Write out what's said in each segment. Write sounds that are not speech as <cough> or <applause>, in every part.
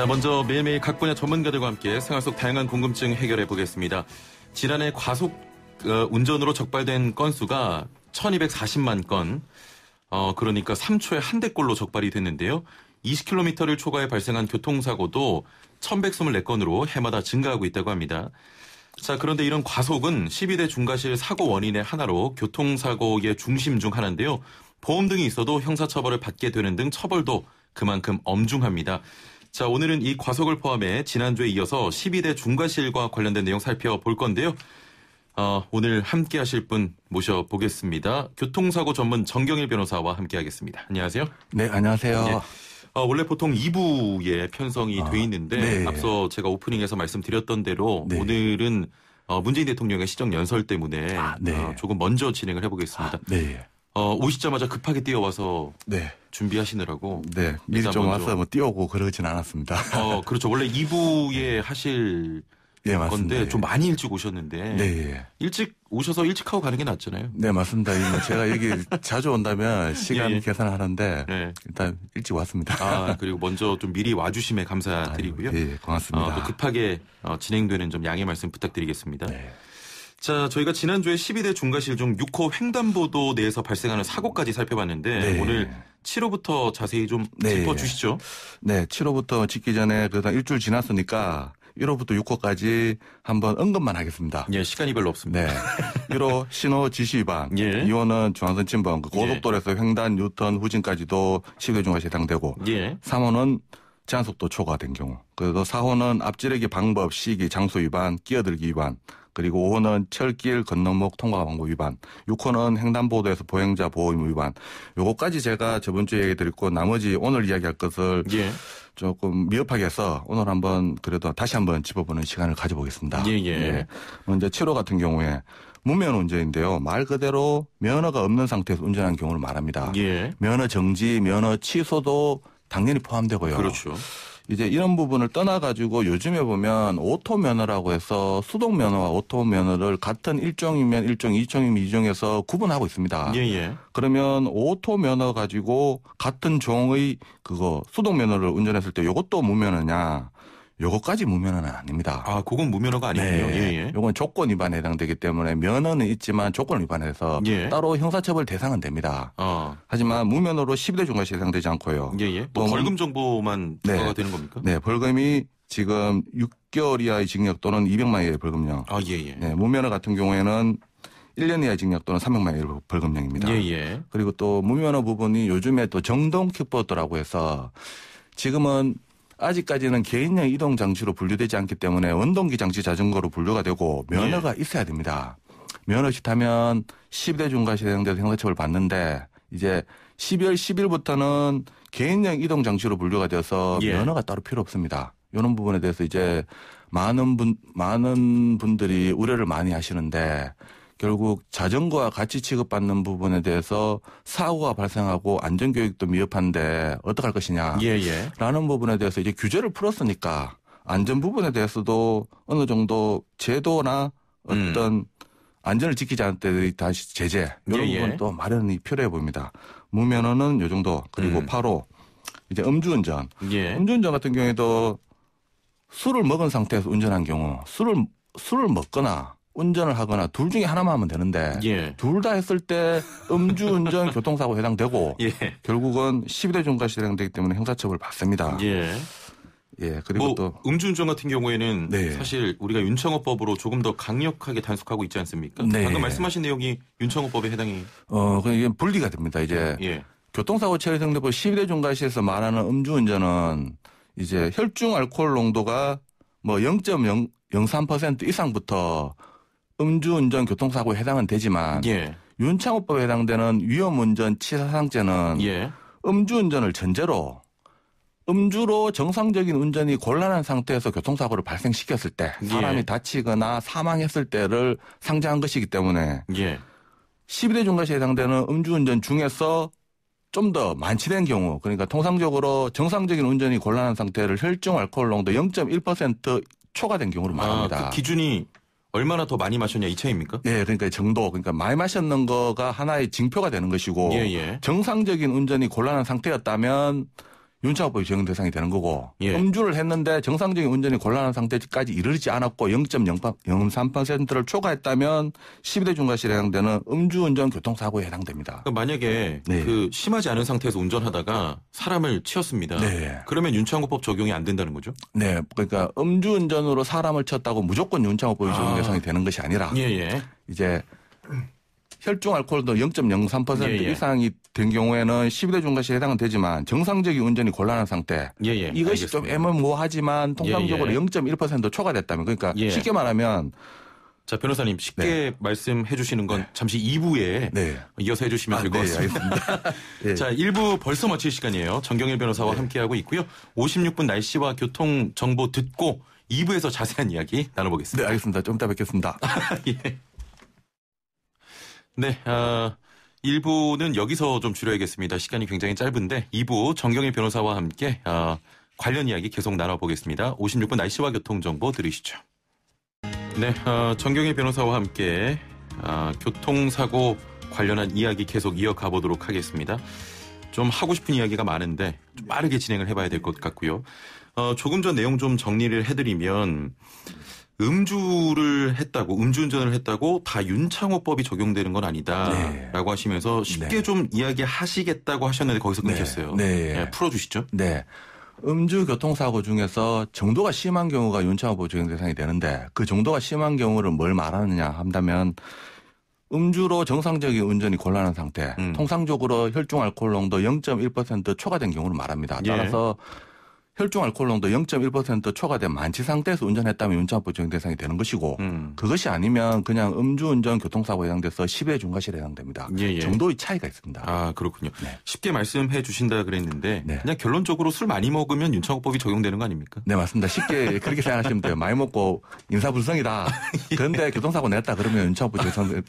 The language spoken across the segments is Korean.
자, 먼저 매일매일 각 분야 전문가들과 함께 생활 속 다양한 궁금증 해결해 보겠습니다. 지난해 과속 어, 운전으로 적발된 건수가 1240만 건, 어, 그러니까 3초에 한 대꼴로 적발이 됐는데요. 20km를 초과해 발생한 교통사고도 1124건으로 해마다 증가하고 있다고 합니다. 자, 그런데 이런 과속은 12대 중과실 사고 원인의 하나로 교통사고의 중심 중 하나인데요. 보험 등이 있어도 형사처벌을 받게 되는 등 처벌도 그만큼 엄중합니다. 자, 오늘은 이과속을 포함해 지난주에 이어서 12대 중과실과 관련된 내용 살펴볼 건데요. 어, 오늘 함께 하실 분 모셔보겠습니다. 교통사고 전문 정경일 변호사와 함께 하겠습니다. 안녕하세요. 네, 안녕하세요. 예. 어, 원래 보통 2부에 편성이 아, 돼 있는데 네. 앞서 제가 오프닝에서 말씀드렸던 대로 네. 오늘은 어, 문재인 대통령의 시정 연설 때문에 아, 네. 어, 조금 먼저 진행을 해보겠습니다. 아, 네. 어, 오시자마자 급하게 뛰어와서 네. 준비하시느라고 네 일단 와서 뭐 뛰어오고 그러진 않았습니다. 어, 그렇죠. 원래 2부에 하실 네 맞습니다. 건데 네. 좀 많이 일찍 오셨는데 네, 예. 일찍 오셔서 일찍 하고 가는 게 낫잖아요. 네 맞습니다. 제가 여기 자주 온다면 시간 <laughs> 예, 예. 계산하는데 네. 일단 일찍 왔습니다. 아 그리고 먼저 좀 미리 와주심에 감사드리고요. 아유, 예, 고맙습니다. 어, 급하게 어, 진행되는 좀 양해 말씀 부탁드리겠습니다. 네. 자, 저희가 지난주에 12대 중과실종 6호 횡단보도 내에서 발생하는 사고까지 살펴봤는데 네. 오늘 7호부터 자세히 좀 네. 짚어주시죠. 네, 7호부터 짚기 전에 그다음 일주일 지났으니까 1호부터 6호까지 한번 언급만 하겠습니다. 예, 시간이 별로 없습니다. 네. 1호 신호 지시 위반. 예. 2호는 중앙선 침범. 그 고속도로에서 예. 횡단, 유턴, 후진까지도 12대 중과실에 해당되고. 예. 3호는 제한속도 초과된 경우. 그래서 4호는 앞지르기 방법, 시기, 장소 위반, 끼어들기 위반. 그리고 5호는 철길 건너목 통과 방법 위반, 6호는 횡단보도에서 보행자 보호임 위반. 요거까지 제가 저번 주에 얘기 드렸고 나머지 오늘 이야기할 것을 예. 조금 미흡하게 해서 오늘 한번 그래도 다시 한번 짚어보는 시간을 가져보겠습니다. 예, 예. 예. 먼저 7호 같은 경우에 무면 운전인데요. 말 그대로 면허가 없는 상태에서 운전한 경우를 말합니다. 예. 면허 정지, 면허 취소도 당연히 포함되고요. 그렇죠. 이제 이런 부분을 떠나가지고 요즘에 보면 오토 면허라고 해서 수동 면허와 오토 면허를 같은 일종이면 일종, 이종이면 이종에서 구분하고 있습니다. 예, 예. 그러면 오토 면허 가지고 같은 종의 그거 수동 면허를 운전했을 때 이것도 무면허냐 요거까지 무면허는 아닙니다. 아, 그건 무면허가 아니에요. 네. 예, 예. 요건 조건 위반에 해당되기 때문에 면허는 있지만 조건 위반해서 예. 따로 형사처벌 대상은 됩니다. 어. 하지만 무면허로 12대 중과시 해당되지 않고요. 예, 예. 또 뭐 뭐 벌금 정보만 부과가 네. 되는 겁니까? 네, 벌금이 지금 6개월 이하의 징역 또는 200만 원의 벌금형. 아, 예, 예. 네, 무면허 같은 경우에는 1년 이하 징역 또는 300만 원이 벌금형입니다. 예, 예. 그리고 또 무면허 부분이 요즘에 또 정동 킥보드라고 해서 지금은 아직까지는 개인형 이동 장치로 분류되지 않기 때문에 원동기 장치 자전거로 분류가 되고 면허가 예. 있어야 됩니다. 면허 없이 타면 10대 중과시 대상자도 형사처벌 받는데 이제 12월 10일부터는 개인형 이동 장치로 분류가 되어서 예. 면허가 따로 필요 없습니다. 이런 부분에 대해서 이제 많은 분 많은 분들이 우려를 많이 하시는데 결국 자전거와 같이 취급받는 부분에 대해서 사고가 발생하고 안전교육도 미흡한데 어떻게 할 것이냐라는 예, 예. 부분에 대해서 이제 규제를 풀었으니까 안전 부분에 대해서도 어느 정도 제도나 어떤 음. 안전을 지키지 않을 때 다시 제재 이런 예, 예. 부분도 마련이 필요해 보입니다. 무면허는 요 정도 그리고 바로 음. 이제 음주운전. 예. 음주운전 같은 경우에도 술을 먹은 상태에서 운전한 경우 술을 술을 먹거나 운전을 하거나 둘 중에 하나만 하면 되는데 예. 둘다 했을 때 음주운전 <laughs> 교통사고 해당되고 예. 결국은 12대 중과시 해당되기 때문에 형사처벌 받습니다. 예. 예 그리고 뭐또 음주운전 같은 경우에는 네. 사실 우리가 윤창호법으로 조금 더 강력하게 단속하고 있지 않습니까? 네. 방금 말씀하신 내용이 윤창호법에 해당이 어 그냥 이게 분리가 됩니다. 이제 예. 예. 교통사고 처리상대법 12대 중과시에서 말하는 음주운전은 이제 혈중 알코올 농도가 뭐0 0.3% 이상부터 음주운전 교통사고에 해당은 되지만 예. 윤창호법에 해당되는 위험운전 치사상죄는 예. 음주운전을 전제로 음주로 정상적인 운전이 곤란한 상태에서 교통사고를 발생시켰을 때 예. 사람이 예. 다치거나 사망했을 때를 상징한 것이기 때문에 예. 12대 중과시에 해당되는 음주운전 중에서 좀 더 만취된 경우 그러니까 통상적으로 정상적인 운전이 곤란한 상태를 혈중 알코올 농도 0.1% 초과된 경우로 아, 말합니다. 아, 그 기준이 얼마나 더 많이 마셨냐 이 차이입니까? 예, 그러니까 정도, 그러니까 많이 마셨는 거가 하나의 징표가 되는 것이고 예, 예. 정상적인 운전이 곤란한 상태였다면 윤차법이 적용 대상이 되는 거고 예. 음주를 했는데 정상적인 운전이 곤란한 상태까지 이르지 않았고 0.03%를 초과했다면 1 2대 중과실에 해당되는 음주운전 교통사고에 해당됩니다. 그러니까 만약에 네. 그 심하지 않은 상태에서 운전하다가 사람을 치였습니다. 네. 그러면 윤창호법 적용이 안 된다는 거죠? 네. 그러니까 음주운전으로 사람을 쳤다고 무조건 윤창호법이 적용 아. 대상이 되는 것이 아니라 예예. 예. 이제 혈중 알코올도 0.03% 예, 예, 이상이 된 경우에는 11회 중과시에 해당은 되지만 정상적인 운전이 곤란한 상태. 예, 예. 이것이 알겠습니다. 좀 애매모호하지만 통상적으로 0.1% 초과됐다면 그러니까 쉽게 말하면 자 변호사님 쉽게 네. 말씀해 주시는 건 네. 잠시 2부에 네. 이어서 해 주시면 아, 될것 네, 같습니다. <laughs> 네. 자 1부 벌써 마칠 시간이에요. 정경일 변호사와 함께하고 있고요. 56분 날씨와 교통 정보 듣고 2부에서 자세한 이야기 나눠보겠습니다. 네 알겠습니다. 좀 이따 뵙겠습니다. <laughs> 예. 네, 어, 아, 1부는 여기서 좀 줄여야겠습니다. 시간이 굉장히 짧은데 2부 정경일 변호사와 함께 어, 관련 이야기 계속 나눠보겠습니다. 56분 날씨와 교통정보 들으시죠. 네, 어, 정경일 변호사와 함께 어, 교통사고 관련한 이야기 계속 이어가 보도록 하겠습니다. 좀 하고 싶은 이야기가 많은데 좀 빠르게 진행을 해봐야 될 것 같고요. 어, 조금 전 내용 좀 정리를 해드리면 음주를 했다고 음주운전을 했다고 다 윤창호법이 적용되는 건 아니다라고 네. 하시면서 쉽게 네. 좀 이야기하시겠다고 하셨는데 거기서 네. 끊겼어요. 네. 네. 풀어주시죠. 네. 음주 교통사고 중에서 정도가 심한 경우가 윤창호법 적용 대상이 되는데 그 정도가 심한 경우를 뭘 말하느냐 한다면 음주로 정상적인 운전이 곤란한 상태, 음. 통상적으로 혈중 알코올 농도 0.1% 초과된 경우를 말합니다. 예. 따라서 예. 혈중 알코올 농도 0.1% 초과된 만취 상태에서 운전했다면 운전보증 대상이 되는 것이고 음. 그것이 아니면 그냥 음주운전 교통사고에 해당돼서 10회 중과실에 해당됩니다. 예, 예. 정도의 차이가 있습니다. 아 그렇군요. 네. 쉽게 말씀해 주신다 그랬는데 네. 그냥 결론적으로 술 많이 먹으면 윤창호법이 적용되는 거 아닙니까? 네 맞습니다. 쉽게 <laughs> 그렇게 생각하시면 돼요. 많이 먹고 인사불성이다. <laughs> 예. 그런데 교통사고 냈다 그러면 윤창호법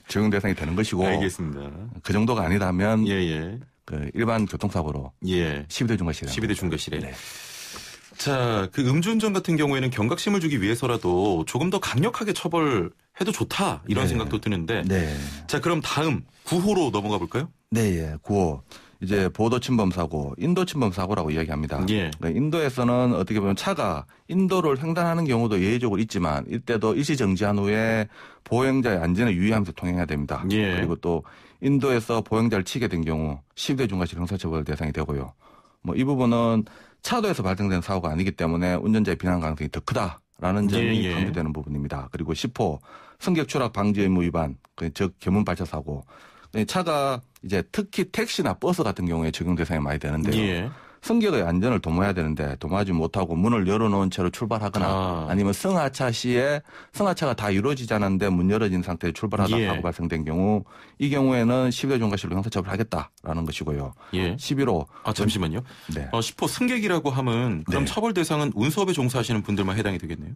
적용 대상이 되는 것이고 알겠습니다. 그 정도가 아니라면 예, 예. 그 일반 교통사고로 예. 1 0회 중과실에 1 0회 중과실에 네. 자, 그 음주운전 같은 경우에는 경각심을 주기 위해서라도 조금 더 강력하게 처벌해도 좋다 이런 네. 생각도 드는데. 네. 자, 그럼 다음 구호로 넘어가 볼까요? 네, 예. 9호. 이제 보도 침범 사고, 인도 침범 사고라고 이야기합니다. 예. 그러니까 인도에서는 어떻게 보면 차가 인도를 횡단하는 경우도 예외적으로 있지만 이때도 일시 정지한 후에 보행자의 안전을 유의하면서 통행해야 됩니다. 예. 그리고 또 인도에서 보행자를 치게 된 경우 10대 중과실 형사처벌 대상이 되고요. 뭐 이 부분은 차도에서 발생된 사고가 아니기 때문에 운전자의 비난 가능성이 더 크다라는 예, 점이 예, 강조되는 부분입니다. 그리고 10호 승객 추락 방지 의무 위반, 그 즉 개문 발차 사고. 네, 차가 이제 특히 택시나 버스 같은 경우에 적용 대상이 많이 되는데요. 예. 승객의 안전을 도모해야 되는데 도모하지 못하고 문을 열어놓은 채로 출발하거나 아. 니면 승하차 시에 승하차가 다 이루어지지 않았는데 문 열어진 상태에 출발하다 예. 사고 발생된 경우 이 경우에는 1 0여종가실로 형사처벌 하겠다라는 것이고요. 예. 11호 아 잠시만요. 네. 어, 10호 승객이라고 하면 그럼 네. 처벌 대상은 운수업에 종사하시는 분들만 해당이 되겠네요.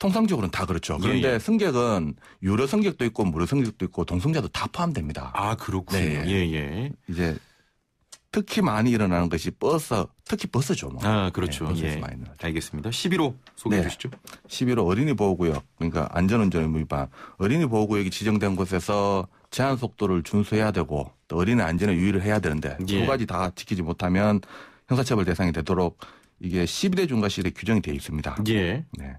통상적으로는 다 그렇죠. 예, 그런데 예, 예. 승객은 유료 승객도 있고 무료 승객도 있고 동승자도 다 포함됩니다. 아 그렇군요. 네. 예 예. 이제 특히 많이 일어나는 것이 버스, 특히 버스죠. 뭐. 아, 그렇죠. 네, 버스에서 예. 많이 알겠습니다. 11호 소개해 네. 주시죠. 11호 어린이 보호구역, 그러니까 안전운전 의무 위반. 어린이 보호구역이 지정된 곳에서 제한 속도를 준수해야 되고 또 어린이 안전에 유의를 해야 되는데 예. 두 가지 다 지키지 못하면 형사처벌 대상이 되도록 이게 12대 중과실에 규정이 되어 있습니다. 예. 네.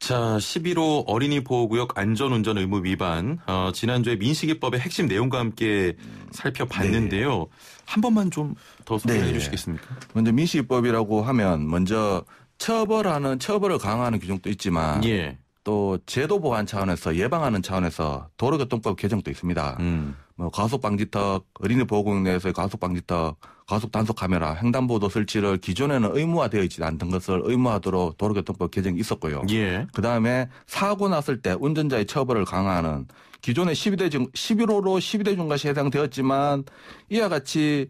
자, 11호 어린이 보호구역 안전운전 의무 위반. 어, 지난주에 민식이법의 핵심 내용과 함께 살펴봤는데요. 네. 한 번만 좀 더 소개해 네. 주시겠습니까? 먼저 민식이법이라고 하면 먼저 처벌하는 처벌을 강화하는 규정도 있지만 예. 또 제도 보완 차원에서 예방하는 차원에서 도로교통법 개정도 있습니다. 음. 뭐 가속 방지턱, 어린이 보호구역 내에서의 가속 방지턱, 가속 단속 카메라, 횡단보도 설치를 기존에는 의무화되어 있지 않던 것을 의무화하도록 도로교통법 개정이 있었고요. 예. 그 다음에 사고 났을 때 운전자의 처벌을 강화하는 기존의 12대 중 11호로 12대 중과시 해당되었지만 이와 같이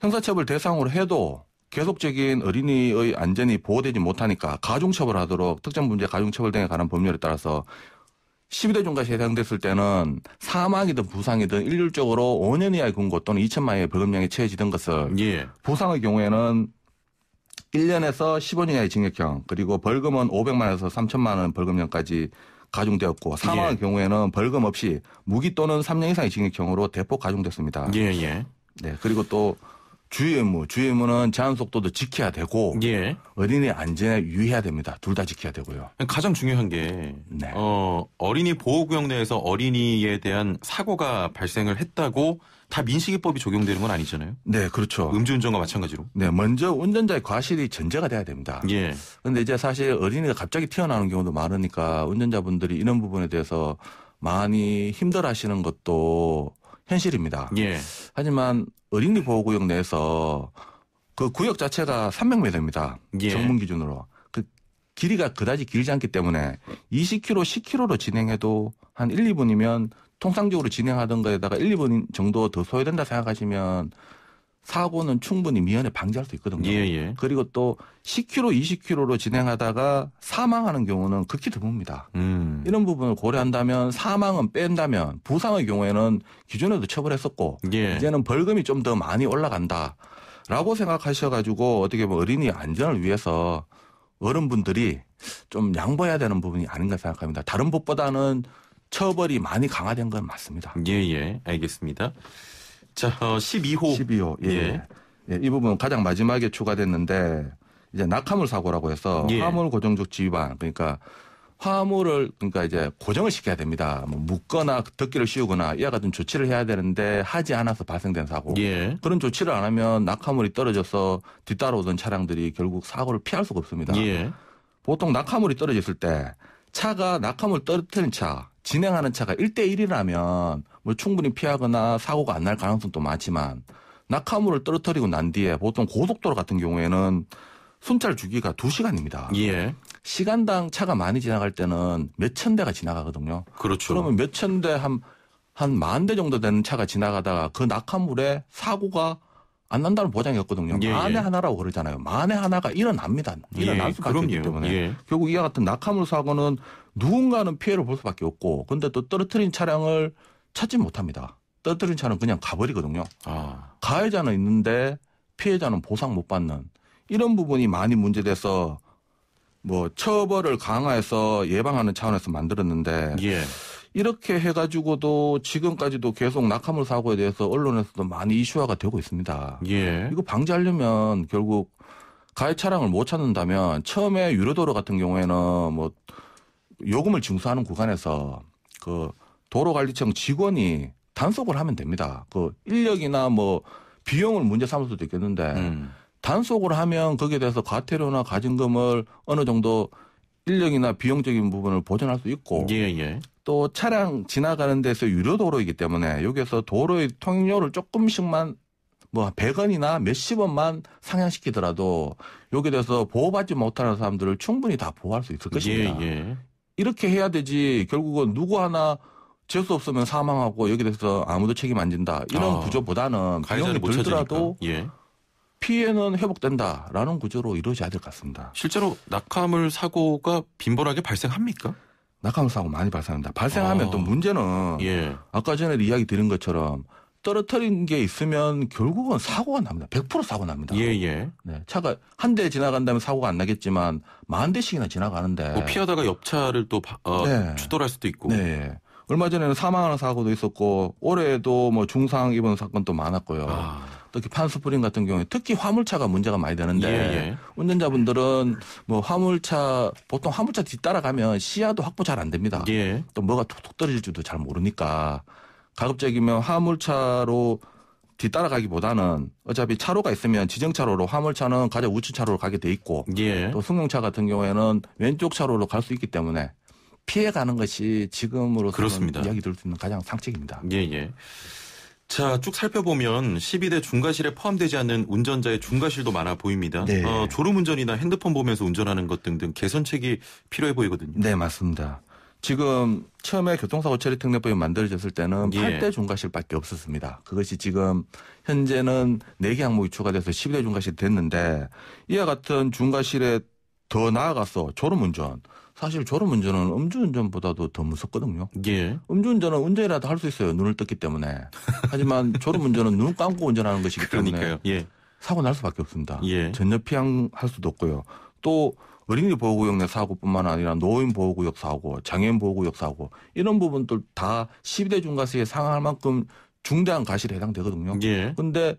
형사처벌 대상으로 해도 계속적인 어린이의 안전이 보호되지 못하니까 가중처벌하도록 특정 문제 가중처벌 등에 관한 법률에 따라서 12대 종가시 해당됐을 때는 사망이든 부상이든 일률적으로 5년 이하의 금고 또는 2천만 원의 벌금형에 처해지던 것은 예. 부상의 경우에는 1년에서 1 5년 이하의 징역형 그리고 벌금은 500만 원에서 3천만 원벌금형까지 가중되었고 사망의 예. 경우에는 벌금 없이 무기 또는 3년 이상의 징역형으로 대폭 가중됐습니다. 예, 예. 네, 그리고 또 주의 의무, 주의 의무는 제한 속도도 지켜야 되고 예. 어린이 안전에 유의해야 됩니다. 둘 다 지켜야 되고요. 가장 중요한 게 네. 어, 어린이 보호구역 내에서 어린이에 대한 사고가 발생을 했다고 다 민식이법이 적용되는 건 아니잖아요. 네, 그렇죠. 음주운전과 마찬가지로. 네, 먼저 운전자의 과실이 전제가 돼야 됩니다. 예. 그런데 이제 사실 어린이가 갑자기 튀어나오는 경우도 많으니까 운전자분들이 이런 부분에 대해서 많이 힘들어하시는 것도 현실입니다. 예. 하지만 어린이 보호구역 내에서 그 구역 자체가 300m입니다. 예. 정문 기준으로. 그 길이가 그다지 길지 않기 때문에 20km, 10km로 진행해도 한 1, 2분이면 통상적으로 진행하던 거에다가 1, 2분 정도 더 소요된다 생각하시면 사고는 충분히 미연에 방지할 수 있거든요. 예, 예. 그리고 또 10km, 20km로 진행하다가 사망하는 경우는 극히 드뭅니다. 음. 이런 부분을 고려한다면 사망은 뺀다면 부상의 경우에는 기존에도 처벌했었고 예. 이제는 벌금이 좀 더 많이 올라간다라고 생각하셔가지고 어떻게 보면 어린이 안전을 위해서 어른분들이 좀 양보해야 되는 부분이 아닌가 생각합니다. 다른 법보다는 처벌이 많이 강화된 건 맞습니다. 예, 예. 알겠습니다. 자, 어, 12호. 12호. 예. 예. 예. 이 부분 가장 마지막에 추가됐는데 이제 낙하물 사고라고 해서 예. 화물 고정적 지휘반 그러니까 화물을 그러니까 이제 고정을 시켜야 됩니다. 뭐 묶거나 덮개를 씌우거나 이와 같은 조치를 해야 되는데 하지 않아서 발생된 사고. 예. 그런 조치를 안 하면 낙하물이 떨어져서 뒤따라오던 차량들이 결국 사고를 피할 수가 없습니다. 예. 보통 낙하물이 떨어졌을 때 차가 낙하물 떨어뜨린 차 진행하는 차가 1대1이라면 뭐 충분히 피하거나 사고가 안 날 가능성도 많지만 낙하물을 떨어뜨리고 난 뒤에 보통 고속도로 같은 경우에는 순찰 주기가 2시간입니다. 예. 시간당 차가 많이 지나갈 때는 몇 천 대가 지나가거든요. 그렇죠. 그러면 몇 천 대 한 한 만 대 정도 되는 차가 지나가다가 그 낙하물에 사고가 안 난다는 보장이 없거든요. 예, 예, 만에 예. 하나라고 그러잖아요. 만에 하나가 일어납니다. 일어날 예, 수밖에 그럼기 때문에 예. 결국 이와 같은 낙하물 사고는 누군가는 피해를 볼 수밖에 없고 그런데또 떨어뜨린 차량을 찾지 못합니다. 떨어뜨린 차는 그냥 가버리거든요. 아. 가해자는 있는데 피해자는 보상 못 받는 이런 부분이 많이 문제돼서 뭐 처벌을 강화해서 예방하는 차원에서 만들었는데 예. 이렇게 해가지고도 지금까지도 계속 낙하물 사고에 대해서 언론에서도 많이 이슈화가 되고 있습니다. 예. 이거 방지하려면 결국 가해 차량을 못 찾는다면 처음에 유료도로 같은 경우에는 뭐 요금을 징수하는 구간에서 그 도로관리청 직원이 단속을 하면 됩니다. 그 인력이나 뭐 비용을 문제 삼을 수도 있겠는데 음. 단속을 하면 거기에 대해서 과태료나 가진금을 어느 정도 인력이나 비용적인 부분을 보전할 수 있고 예, 예. 또 차량 지나가는 데서 유료 도로이기 때문에 여기에서 도로의 통행료를 조금씩만 뭐 100원이나 몇십 원만 상향시키더라도 여기에 대해서 보호받지 못하는 사람들을 충분히 다 보호할 수 있을 것입니다. 예, 예. 이렇게 해야 되지 결국은 누구 하나 재수 없으면 사망하고 여기에 대해서 아무도 책임 안 진다 이런 아, 구조보다는 비용이 들더라도 예. 피해는 회복된다라는 구조로 이루어져야 될 것 같습니다. 실제로 낙하물 사고가 빈번하게 발생합니까? 낙하물 사고 많이 발생합니다. 발생하면 아. 또 문제는 예. 아까 전에 이야기 드린 것처럼 떨어뜨린 게 있으면 결국은 사고가 납니다. 100% 사고 납니다. 예, 예. 네, 차가 한 대 지나간다면 사고가 안 나겠지만 만 대씩이나 지나가는데. 뭐 피하다가 옆차를 또 어, 네. 추돌할 수도 있고. 네. 얼마 전에는 사망하는 사고도 있었고 올해도뭐 중상 입은 사건도 많았고요. 아. 특히 판스프링 같은 경우에 특히 화물차가 문제가 많이 되는데 예, 예. 운전자분들은 뭐 화물차 보통 화물차 뒤따라가면 시야도 확보 잘 안 됩니다. 예. 또 뭐가 톡톡 떨어질지도 잘 모르니까 가급적이면 화물차로 뒤따라가기보다는 어차피 차로가 있으면 지정차로로 화물차는 가장 우측 차로로 가게 돼 있고 예. 또 승용차 같은 경우에는 왼쪽 차로로 갈 수 있기 때문에 피해가는 것이 지금으로서는 그렇습니다. 이야기 들을 수 있는 가장 상책입니다. 예, 예. 자, 쭉 살펴보면 12대 중과실에 포함되지 않는 운전자의 중과실도 많아 보입니다. 네. 어, 졸음운전이나 핸드폰 보면서 운전하는 것 등등 개선책이 필요해 보이거든요. 네, 맞습니다. 지금 처음에 교통사고 처리 특례법이 만들어졌을 때는 예. 8대 중과실밖에 없었습니다. 그것이 지금 현재는 4개 항목이 추가돼서 12대 중과실이 됐는데 이와 같은 중과실에 더 나아가서 졸음운전 사실 졸음운전은 음주운전보다도 더 무섭거든요. 예. 음주운전은 운전이라도 할 수 있어요. 눈을 떴기 때문에. 하지만 <laughs> 졸음운전은 눈 감고 운전하는 것이기 그러니까요. 때문에 예. 사고 날 수밖에 없습니다. 예. 전혀 피할 수도 없고요. 또 어린이 보호구역 내 사고뿐만 아니라 노인 보호구역 사고, 장애인 보호구역 사고 이런 부분들 다 12대 중과세에 상할 만큼 중대한 과실에 해당되거든요. 예. 근데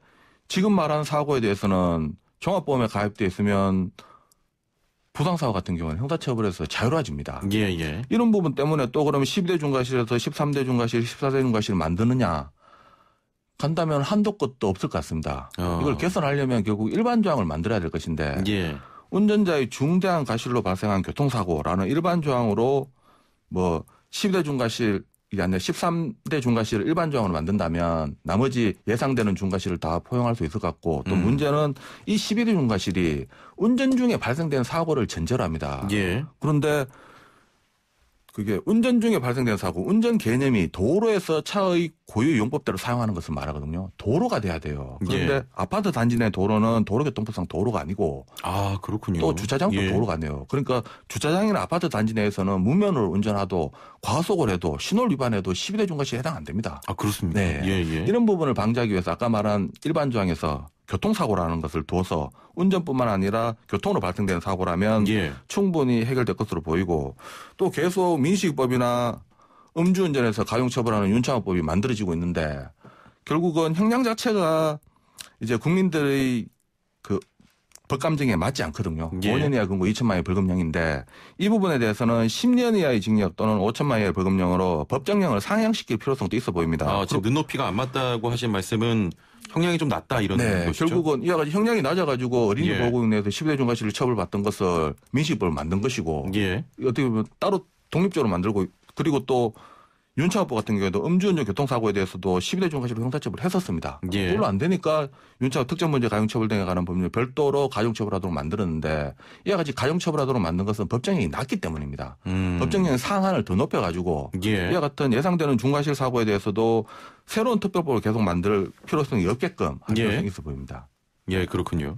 지금 말하는 사고에 대해서는 종합보험에 가입돼 있으면 부상사고 같은 경우는 형사처벌에서 자유로워집니다. 예, 예. 이런 부분 때문에 또 그러면 12대 중과실에서 13대 중과실, 14대 중과실을 만드느냐. 간다면 한도 끝도 없을 것 같습니다. 어. 이걸 개선하려면 결국 일반 조항을 만들어야 될 것인데 예. 운전자의 중대한 과실로 발생한 교통사고라는 일반 조항으로 뭐 10대 중과실 이게 아니라 13대 중과실을 일반 조항으로 만든다면 나머지 예상되는 중과실을 다 포용할 수 있을 것 같고 또 음. 문제는 이 11대 중과실이 운전 중에 발생된 사고를 전제로 합니다. 예. 그런데 그게 운전 중에 발생된 사고, 운전 개념이 도로에서 차의 고유 용법대로 사용하는 것을 말하거든요. 도로가 돼야 돼요. 그런데 예. 아파트 단지 내 도로는 도로교통법상 도로가 아니고 아 그렇군요. 또 주차장도 예. 도로가 아니에요. 그러니까 주차장이나 아파트 단지 내에서는 무면허로 운전하도 과속을 해도 신호 위반해도 12대 중과시에 해당 안 됩니다. 아 그렇습니다. 네. 예, 예, 이런 부분을 방지하기 위해서 아까 말한 일반 조항에서 교통사고라는 것을 둬서 운전뿐만 아니라 교통으로 발생된 사고라면 예. 충분히 해결될 것으로 보이고 또 계속 민식법이나 음주운전에서 가용처벌하는 윤창호법이 만들어지고 있는데 결국은 형량 자체가 이제 국민들의 그 벌감정에 맞지 않거든요. 예. 5년 이하 근무 2천만 원의 벌금형인데 이 부분에 대해서는 10년 이하의 징역 또는 5천만 원의 벌금형으로 법정형을 상향시킬 필요성도 있어 보입니다. 아, 지금 눈높이가 안 맞다고 하신 말씀은 형량이 좀 낮다 이런 네, 것이죠. 결국은 이와 같이 형량이 낮아가지고 어린이 예. 보호구역내에서 10대 중과실을 처벌받던 것을 민식법을 만든 것이고 예. 어떻게 보면 따로 독립적으로 만들고 그리고 또 윤차호보 같은 경우에도 음주운전 교통사고에 대해서도 11회 중과실로 형사처벌을 했었습니다. 예. 그걸로 안 되니까 윤차호 특정범죄 가중처벌 등에 관한 법률을 별도로 가중처벌하도록 만들었는데 이와 같이 가중처벌하도록 만든 것은 법정형이 낮기 때문입니다. 음. 법정형 상한을 더 높여가지고 예. 이와 같은 예상되는 중과실 사고에 대해서도 새로운 특별법을 계속 만들 필요성이 없게끔 할 예. 필요성이 예. 있어 보입니다. 예, 그렇군요.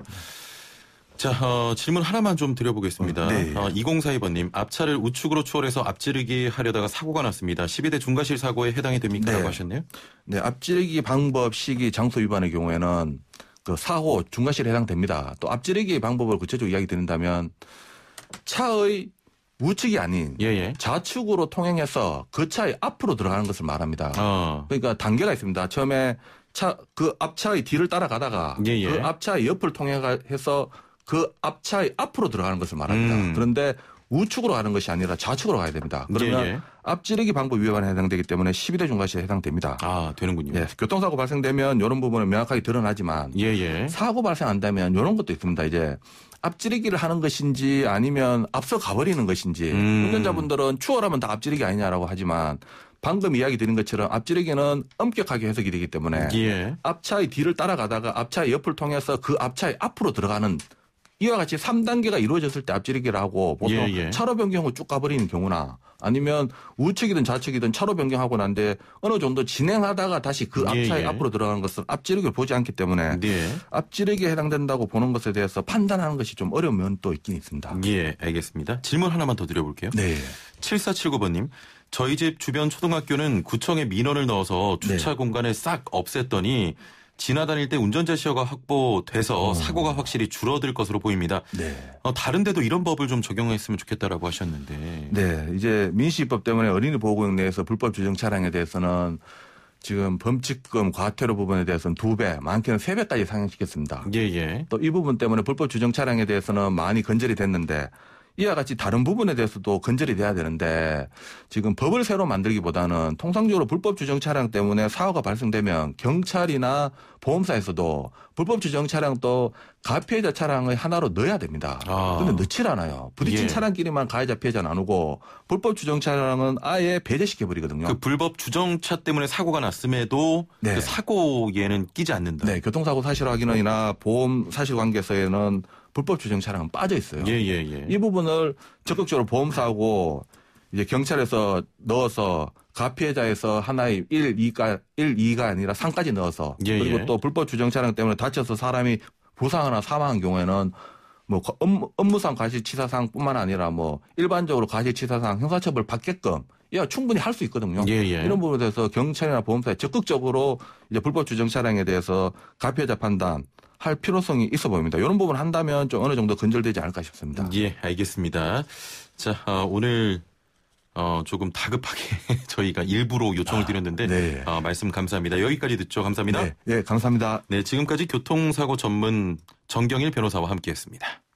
자, 어, 질문 하나만 좀 드려보겠습니다. 네. 어, 2042번님, 앞차를 우측으로 추월해서 앞지르기 하려다가 사고가 났습니다. 12대 중과실 사고에 해당이 됩니까? 네. 라고 하셨네요. 네, 앞지르기 방법, 시기, 장소 위반의 경우에는 그 사고, 중과실에 해당됩니다. 또 앞지르기 방법을 구체적으로 이야기 드린다면 차의 우측이 아닌 예예. 예. 좌측으로 통행해서 그 차의 앞으로 들어가는 것을 말합니다. 어. 그러니까 단계가 있습니다. 처음에 차 그 앞차의 뒤를 따라가다가 예예. 예. 그 앞차의 옆을 통해서 그 앞차의 앞으로 들어가는 것을 말합니다. 음. 그런데 우측으로 가는 것이 아니라 좌측으로 가야 됩니다. 그러면 예, 예. 앞지르기 방법 위반에 해당되기 때문에 1 2대중과실에 해당됩니다. 아 되는군요. 예, 교통사고 발생되면 이런 부분은 명확하게 드러나지만 예, 예, 사고 발생한다면 이런 것도 있습니다. 이제 앞지르기를 하는 것인지 아니면 앞서 가버리는 것인지 음. 운전자분들은 추월하면 다 앞지르기 아니냐라고 하지만 방금 이야기 드린 것처럼 앞지르기는 엄격하게 해석이 되기 때문에 예. 앞차의 뒤를 따라가다가 앞차의 옆을 통해서 그 앞차의 앞으로 들어가는 이와 같이 3단계가 이루어졌을 때 앞지르기를 하고 보통 예, 예. 차로 변경하고쭉 가버리는 경우나 아니면 우측이든 좌측이든 차로 변경하고 난데 어느 정도 진행하다가 다시 그 예, 앞차에 예, 앞으로 들어가는 것은 앞지르기를 보지 않기 때문에 네. 앞지르기에 해당된다고 보는 것에 대해서 판단하는 것이 좀 어려운 면또 있긴 있습니다. 예, 알겠습니다. 질문 하나만 더 드려볼게요. 네. 7479번님. 저희 집 주변 초등학교는 구청에 민원을 넣어서 주차 네. 공간을 싹 없앴더니 지나다닐 때 운전자 시야가 확보돼서 어. 사고가 확실히 줄어들 것으로 보입니다. 네. 어, 다른데도 이런 법을 좀 적용했으면 좋겠다라고 하셨는데. 네, 이제 민식이법 때문에 어린이 보호구역 내에서 불법 주정 차량에 대해서는 지금 범칙금 과태료 부분에 대해서는 두 배, 많게는 세 배까지 상향시켰습니다. 예, 예. 또 이 부분 때문에 불법 주정 차량에 대해서는 많이 근절이 됐는데 이와 같이 다른 부분에 대해서도 근절이 돼야 되는데 지금 법을 새로 만들기보다는 통상적으로 불법 주정 차량 때문에 사고가 발생되면 경찰이나 보험사에서도 불법 주정 차량도 가피해자 차량의 하나로 넣어야 됩니다. 그런데 아. 넣질 않아요. 부딪힌 예. 차량끼리만 가해자 피해자 나누고 불법 주정 차량은 아예 배제시켜 버리거든요. 그 불법 주정차 때문에 사고가 났음에도 네. 그 사고에는 끼지 않는다. 네, 교통사고 사실 확인이나 보험 사실관계서에는 불법 주정 차량은 빠져 있어요. 예, 예, 예. 이 부분을 적극적으로 보험사하고 이제 경찰에서 넣어서 가피해자에서 하나의 1, 2가 1, 2가 아니라 3까지 넣어서 예, 예. 그리고 예. 또 불법 주정 차량 때문에 다쳐서 사람이 부상하나 사망한 경우에는 뭐 업무, 업무상 과실치사상뿐만 아니라 뭐 일반적으로 과실치사상 형사처벌 받게끔 야 충분히 할 수 있거든요. 예, 예. 이런 부분에 대해서 경찰이나 보험사에 적극적으로 이제 불법 주정 차량에 대해서 가피해자 판단 할 필요성이 있어 보입니다. 이런 부분 한다면 좀 어느 정도 근절되지 않을까 싶습니다. 예, 알겠습니다. 자, 어, 오늘 어, 조금 다급하게 <laughs> 저희가 일부러 요청을 아, 드렸는데 네. 어, 말씀 감사합니다. 여기까지 듣죠. 감사합니다. 네, 네, 감사합니다. 네, 지금까지 교통사고 전문 정경일 변호사와 함께했습니다.